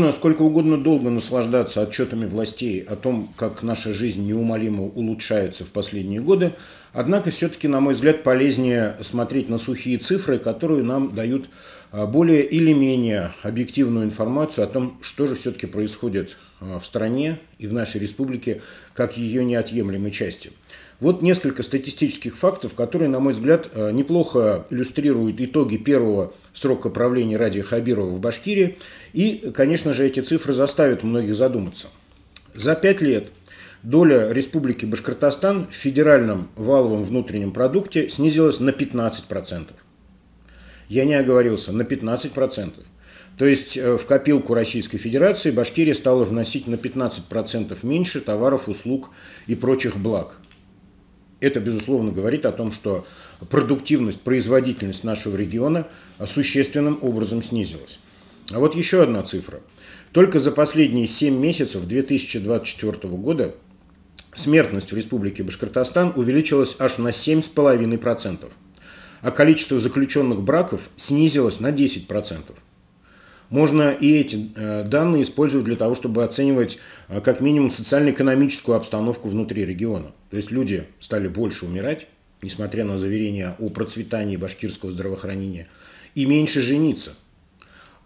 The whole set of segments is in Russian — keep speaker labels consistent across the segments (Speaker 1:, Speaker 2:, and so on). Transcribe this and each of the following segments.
Speaker 1: Можно сколько угодно долго наслаждаться отчетами властей о том, как наша жизнь неумолимо улучшается в последние годы, однако все-таки, на мой взгляд, полезнее смотреть на сухие цифры, которые нам дают а, более или менее объективную информацию о том, что же все-таки происходит а, в стране и в нашей республике как ее неотъемлемой части. Вот несколько статистических фактов, которые, на мой взгляд, э, неплохо иллюстрируют итоги первого срока правления Ради Хабирова в Башкирии. И, конечно же, эти цифры заставят многих задуматься. За пять лет доля Республики Башкортостан в федеральном валовом внутреннем продукте снизилась на 15%. Я не оговорился, на 15%. То есть э, в копилку Российской Федерации Башкирия стала вносить на 15% меньше товаров, услуг и прочих благ. Это, безусловно, говорит о том, что продуктивность, производительность нашего региона существенным образом снизилась. А вот еще одна цифра. Только за последние 7 месяцев 2024 года смертность в Республике Башкортостан увеличилась аж на 7,5%, а количество заключенных браков снизилось на 10%. Можно и эти э, данные использовать для того, чтобы оценивать э, как минимум социально-экономическую обстановку внутри региона. То есть люди стали больше умирать, несмотря на заверения о процветании башкирского здравоохранения, и меньше жениться –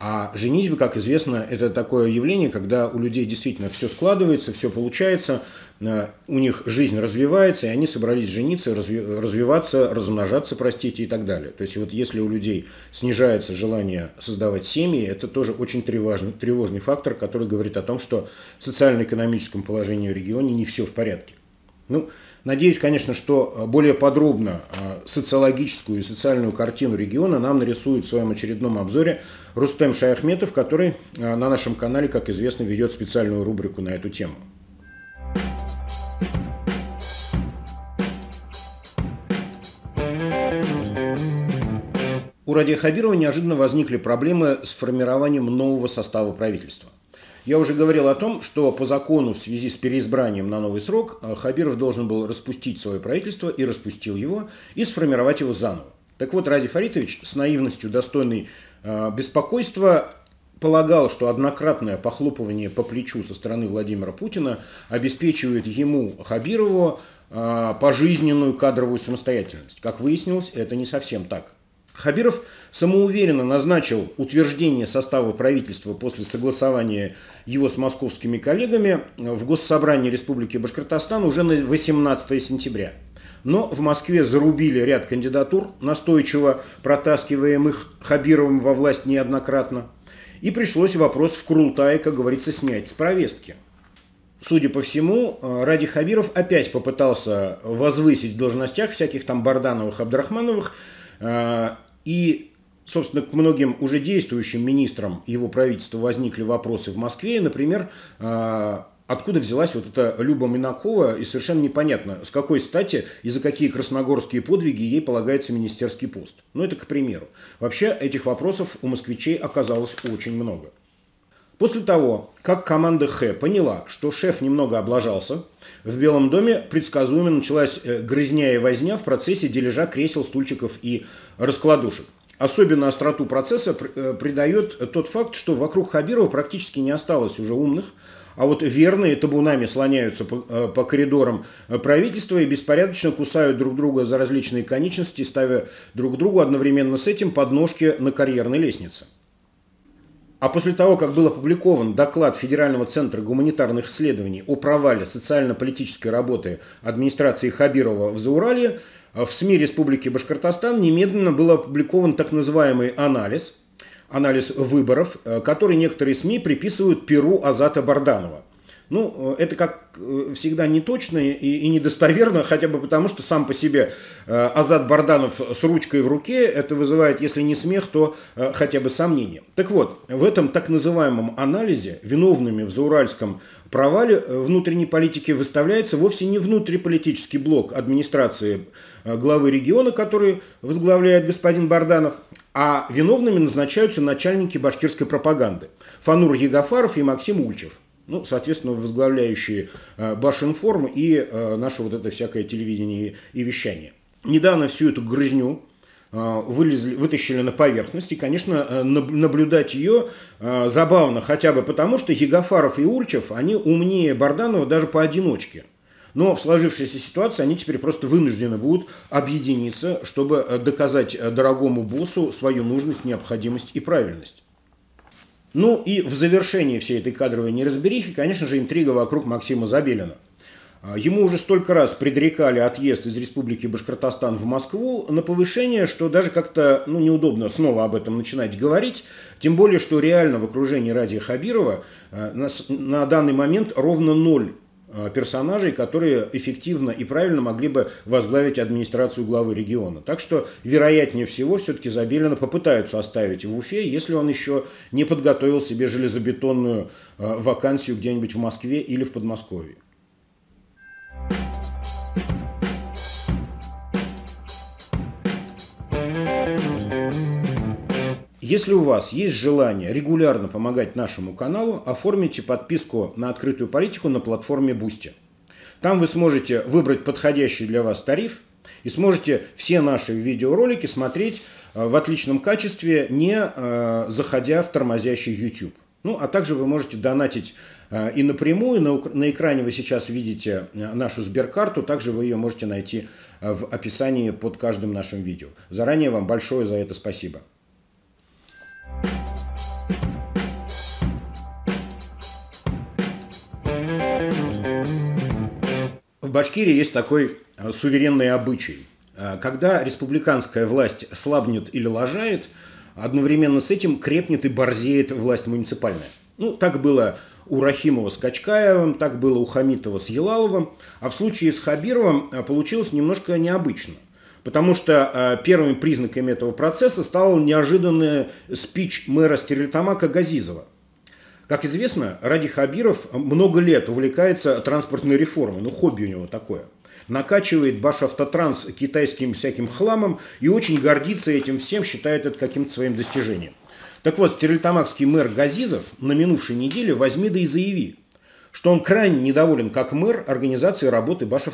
Speaker 1: а женитьба, как известно, это такое явление, когда у людей действительно все складывается, все получается, э, у них жизнь развивается, и они собрались жениться, развиваться, размножаться, простите, и так далее. То есть вот если у людей снижается желание создавать семьи, это тоже очень тревожный, тревожный фактор, который говорит о том, что в социально-экономическом положении в регионе не все в порядке. Ну, надеюсь, конечно, что э, более подробно э, социологическую и социальную картину региона нам нарисует в своем очередном обзоре Рустем Шаяхметов, который э, на нашем канале, как известно, ведет специальную рубрику на эту тему. У Радия Хабирова неожиданно возникли проблемы с формированием нового состава правительства – я уже говорил о том, что по закону в связи с переизбранием на новый срок э, Хабиров должен был распустить свое правительство и распустил его, и сформировать его заново. Так вот, Ради Фаритович с наивностью, достойной э, беспокойства, полагал, что однократное похлопывание по плечу со стороны Владимира Путина обеспечивает ему, Хабирову, э, пожизненную кадровую самостоятельность. Как выяснилось, это не совсем так. Хабиров самоуверенно назначил утверждение состава правительства после согласования его с московскими коллегами в Госсобрании Республики Башкортостан уже на 18 сентября. Но в Москве зарубили ряд кандидатур, настойчиво протаскиваемых Хабировым во власть неоднократно. И пришлось вопрос в Курултае, как говорится, снять с провестки. Судя по всему, Ради Хабиров опять попытался возвысить в должностях всяких там Бардановых, Абдрахмановых, э, и, собственно, к многим уже действующим министрам его правительства возникли вопросы в Москве. Например, а, откуда взялась вот эта Люба Минакова, и совершенно непонятно, с какой стати и за какие красногорские подвиги ей полагается министерский пост. Ну, это к примеру. Вообще, этих вопросов у москвичей оказалось очень много. После того, как команда Х поняла, что шеф немного облажался, в Белом доме предсказуемо началась э, грызня и возня в процессе дележа кресел, стульчиков и раскладушек. Особенно остроту процесса э, придает тот факт, что вокруг Хабирова практически не осталось уже умных, а вот верные табунами слоняются по, э, по коридорам правительства и беспорядочно кусают друг друга за различные конечности, ставя друг другу одновременно с этим подножки на карьерной лестнице. А после того, как был опубликован доклад Федерального центра гуманитарных исследований о провале социально-политической работы администрации Хабирова в Заурале, в СМИ Республики Башкортостан немедленно был опубликован так называемый анализ, анализ выборов, э, который некоторые СМИ приписывают Перу Азата Барданова – ну, э, это как э, всегда неточно и, и недостоверно, хотя бы потому, что сам по себе э, Азат Барданов с ручкой в руке, это вызывает, если не смех, то хотя бы сомнение. Так вот, в этом так называемом анализе виновными в зауральском провале внутренней политики выставляется вовсе не внутриполитический блок администрации главы региона, который возглавляет господин Барданов, а виновными назначаются начальники башкирской пропаганды Фанур Егофаров и Максим Ульчев – ну, соответственно, возглавляющие э, Башинформ и э, наше вот это всякое телевидение и вещание. Недавно всю эту грызню э, вылезли, вытащили на поверхность. И, конечно, наблюдать ее забавно, хотя бы потому, что Егофаров и Ульчев, они умнее Барданова даже поодиночке. Но в сложившейся ситуации они теперь просто вынуждены будут объединиться, чтобы доказать дорогому боссу свою нужность, необходимость и правильность. Ну и в завершении всей этой кадровой неразберихи, конечно же, интрига вокруг Максима Забелина. А, ему уже столько раз предрекали отъезд из Республики Башкортостан в Москву на повышение, что даже как-то ну, неудобно снова об этом начинать говорить. Тем более, что реально в окружении Ради Хабирова а, на, на данный момент ровно ноль Э, персонажей, которые эффективно и правильно могли бы возглавить администрацию главы региона. Так что, вероятнее всего, все-таки Забелина попытаются оставить в Уфе, если он еще не подготовил себе железобетонную э, вакансию где-нибудь в Москве или в Подмосковье. Если у вас есть желание регулярно помогать нашему каналу, оформите подписку на открытую политику на платформе Бусти. Там вы сможете выбрать подходящий для вас тариф и сможете все наши видеоролики смотреть э, в отличном качестве, не э, заходя в тормозящий YouTube. Ну, а также вы можете донатить э, и напрямую. На, на экране вы сейчас видите нашу сберкарту. Также вы ее можете найти в описании под каждым нашим видео. Заранее вам большое за это спасибо. Башкирии есть такой э, суверенный обычай. Э, когда республиканская власть слабнет или лажает, одновременно с этим крепнет и борзеет власть муниципальная. Ну, так было у Рахимова с Качкаевым, так было у Хамитова с Елаловым, а в случае с Хабировым э, получилось немножко необычно. Потому что первыми признаками этого процесса стал неожиданный спич мэра Стерлитамака Газизова – как известно, Ради Хабиров много лет увлекается транспортной реформой, ну хобби у него такое. Накачивает Баш китайским всяким хламом и очень гордится этим всем, считает это каким-то своим достижением. Так вот, стерлитамакский мэр Газизов на минувшей неделе возьми да и заяви, что он крайне недоволен как мэр организацией работы Баш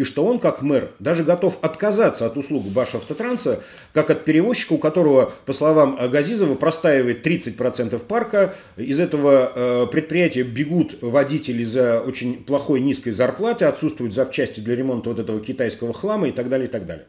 Speaker 1: и что он, как мэр, даже готов отказаться от услуг Башавтотранса, как от перевозчика, у которого, по словам Газизова, простаивает 30% парка, из этого э, предприятия бегут водители за очень плохой низкой зарплаты, отсутствуют запчасти для ремонта вот этого китайского хлама и так далее, и так далее.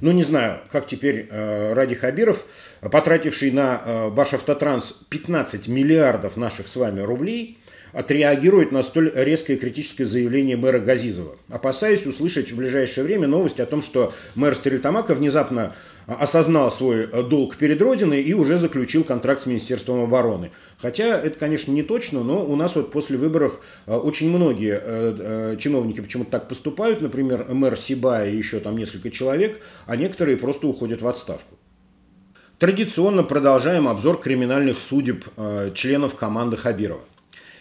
Speaker 1: Ну, не знаю, как теперь э, Ради Хабиров, потративший на э, Башавтотранс 15 миллиардов наших с вами рублей – отреагирует на столь резкое критическое заявление мэра Газизова. Опасаюсь услышать в ближайшее время новость о том, что мэр Стерлитамака внезапно а, осознал свой э, долг перед Родиной и уже заключил контракт с Министерством обороны. Хотя это, конечно, не точно, но у нас вот после выборов э, очень многие э, чиновники почему-то так поступают, например, мэр Сиба и еще там несколько человек, а некоторые просто уходят в отставку. Традиционно продолжаем обзор криминальных судеб членов команды Хабирова.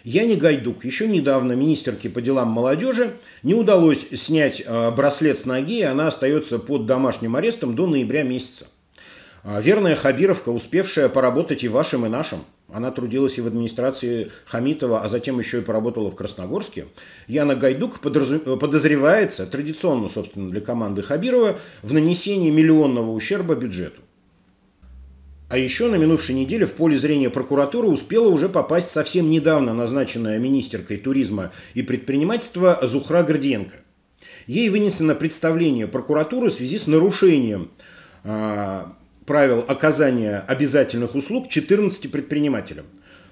Speaker 1: Я не Гайдук. Еще недавно министерке по делам молодежи не удалось снять э, браслет с ноги, и она остается под домашним арестом до ноября месяца. А, верная Хабировка, успевшая поработать и вашим, и нашим. Она трудилась и в администрации Хамитова, а затем еще и поработала в Красногорске. Яна Гайдук подразу... Э, подозревается, традиционно, собственно, для команды Хабирова, в нанесении миллионного ущерба бюджету. А еще на минувшей неделе в поле зрения прокуратуры успела уже попасть совсем недавно назначенная министеркой туризма и предпринимательства Зухра Гордиенко. Ей вынесено представление прокуратуры в связи с нарушением э, правил оказания обязательных услуг 14 предпринимателям.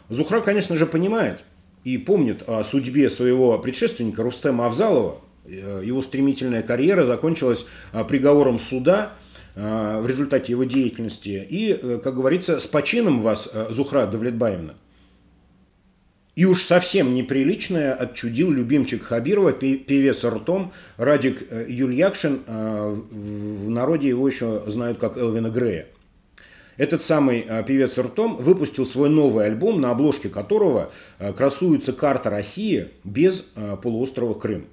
Speaker 1: Зухра, конечно же, понимает и помнит о судьбе своего предшественника Рустема Авзалова. Э, его стремительная карьера закончилась а, приговором суда – Э, в результате его деятельности. И, э, как говорится, с почином вас, э, Зухра Давлетбаевна. И уж совсем неприличное отчудил любимчик Хабирова, певец ртом, Радик Юльякшин, в народе его еще знают как Элвина Грея. Этот самый певец ртом выпустил свой новый альбом, на обложке которого красуется карта России без полуострова Крым.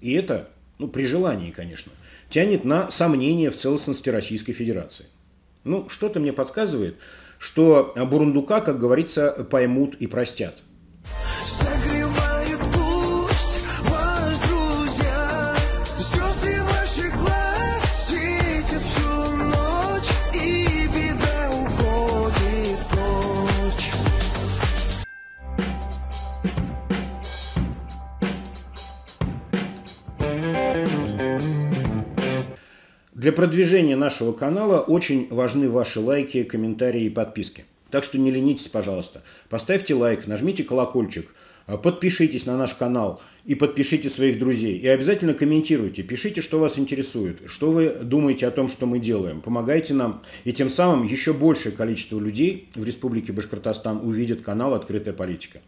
Speaker 1: И это, ну, при желании, конечно тянет на сомнения в целостности Российской Федерации. Ну, что-то мне подсказывает, что Бурундука, как говорится, поймут и простят. Для продвижения нашего канала очень важны ваши лайки, комментарии и подписки. Так что не ленитесь, пожалуйста. Поставьте лайк, нажмите колокольчик, а, подпишитесь на наш канал и подпишите своих друзей. И обязательно комментируйте, пишите, что вас интересует, что вы думаете о том, что мы делаем. Помогайте нам, и тем самым еще большее количество людей в Республике Башкортостан увидит канал «Открытая политика».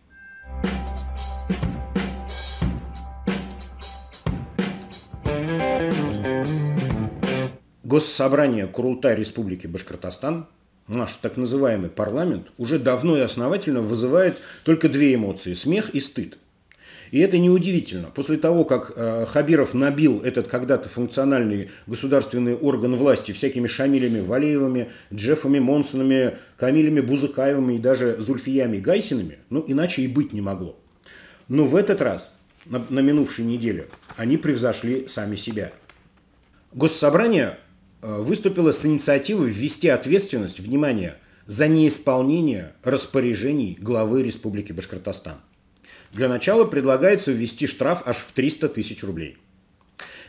Speaker 1: Thank you Госсобрание Курултай Республики Башкортостан, наш так называемый парламент, уже давно и основательно вызывает только две эмоции – смех и стыд. И это неудивительно. После того, как э, Хабиров набил этот когда-то функциональный государственный орган власти всякими Шамилями Валеевыми, Джеффами Монсонами, Камилями Бузыкаевыми и даже Зульфиями Гайсинами, ну иначе и быть не могло. Но в этот раз, на, на минувшей неделе, они превзошли сами себя. Госсобрание Э, выступила с инициативой ввести ответственность, внимание, за неисполнение распоряжений главы Республики Башкортостан. Для начала предлагается ввести штраф аж в 300 тысяч рублей.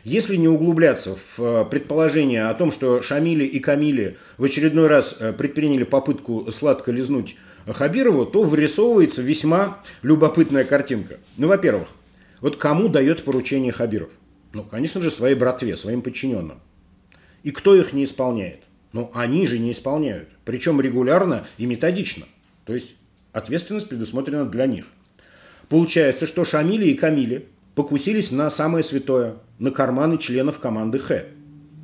Speaker 1: Если не углубляться в э, предположение о том, что Шамили и Камили в очередной раз э, предприняли попытку сладко лизнуть Хабирову, то вырисовывается весьма любопытная картинка. Ну, во-первых, вот кому дает поручение Хабиров? Ну, конечно же, своей братве, своим подчиненным. И кто их не исполняет? Но ну, они же не исполняют. Причем регулярно и методично. То есть ответственность предусмотрена для них. Получается, что Шамили и Камили покусились на самое святое, на карманы членов команды Х.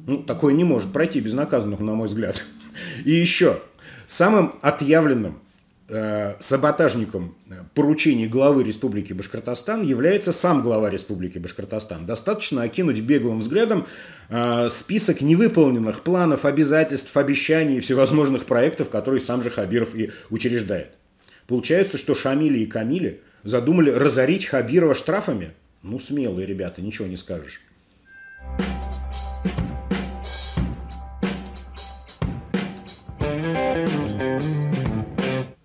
Speaker 1: Ну, такое не может пройти безнаказанно, на мой взгляд. И еще, самым отъявленным Э, саботажником э, поручений главы Республики Башкортостан является сам глава Республики Башкортостан. Достаточно окинуть беглым взглядом э, список невыполненных планов, обязательств, обещаний и всевозможных проектов, которые сам же Хабиров и учреждает. Получается, что Шамили и Камили задумали разорить Хабирова штрафами? Ну, смелые ребята, ничего не скажешь.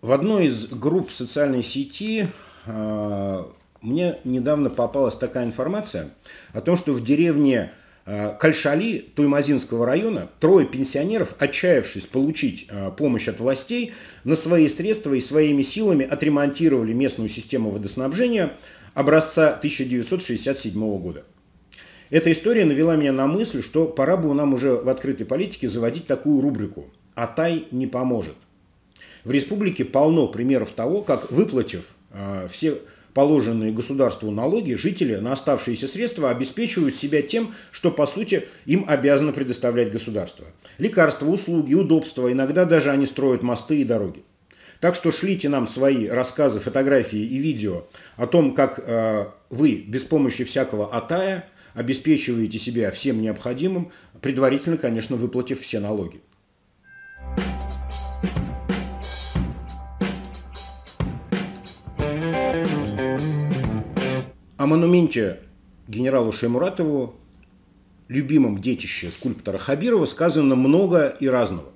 Speaker 1: В одной из групп социальной сети э, мне недавно попалась такая информация о том, что в деревне э, Кальшали Туймазинского района трое пенсионеров, отчаявшись получить э, помощь от властей, на свои средства и своими силами отремонтировали местную систему водоснабжения образца 1967 года. Эта история навела меня на мысль, что пора бы нам уже в открытой политике заводить такую рубрику «Атай не поможет». В республике полно примеров того, как, выплатив э, все положенные государству налоги, жители на оставшиеся средства обеспечивают себя тем, что, по сути, им обязано предоставлять государство. Лекарства, услуги, удобства, иногда даже они строят мосты и дороги. Так что шлите нам свои рассказы, фотографии и видео о том, как э, вы без помощи всякого атая обеспечиваете себя всем необходимым, предварительно, конечно, выплатив все налоги. о монументе генералу Шаймуратову, любимом детище скульптора Хабирова, сказано много и разного.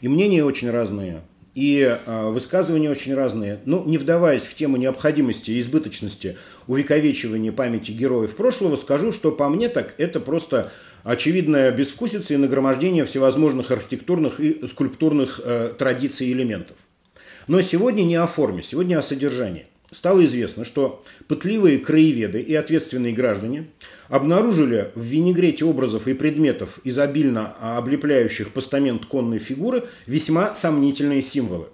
Speaker 1: И мнения очень разные, и а, высказывания очень разные. Но ну, не вдаваясь в тему необходимости и избыточности увековечивания памяти героев прошлого, скажу, что по мне так это просто очевидная безвкусица и нагромождение всевозможных архитектурных и скульптурных э, традиций и элементов. Но сегодня не о форме, сегодня о содержании стало известно, что пытливые краеведы и ответственные граждане обнаружили в винегрете образов и предметов, изобильно облепляющих постамент конной фигуры, весьма сомнительные символы.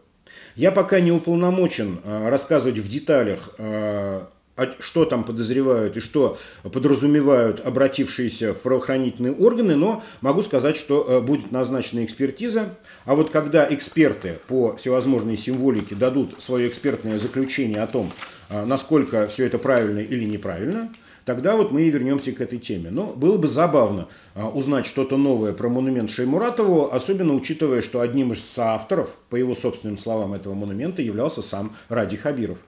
Speaker 1: Я пока не уполномочен а, рассказывать в деталях а, а что там подозревают и что подразумевают обратившиеся в правоохранительные органы, но могу сказать, что э, будет назначена экспертиза. А вот когда эксперты по всевозможной символике дадут свое экспертное заключение о том, э, насколько все это правильно или неправильно, тогда вот мы и вернемся к этой теме. Но было бы забавно э, узнать что-то новое про монумент Шеймуратову, особенно учитывая, что одним из соавторов, по его собственным словам, этого монумента являлся сам Ради Хабиров.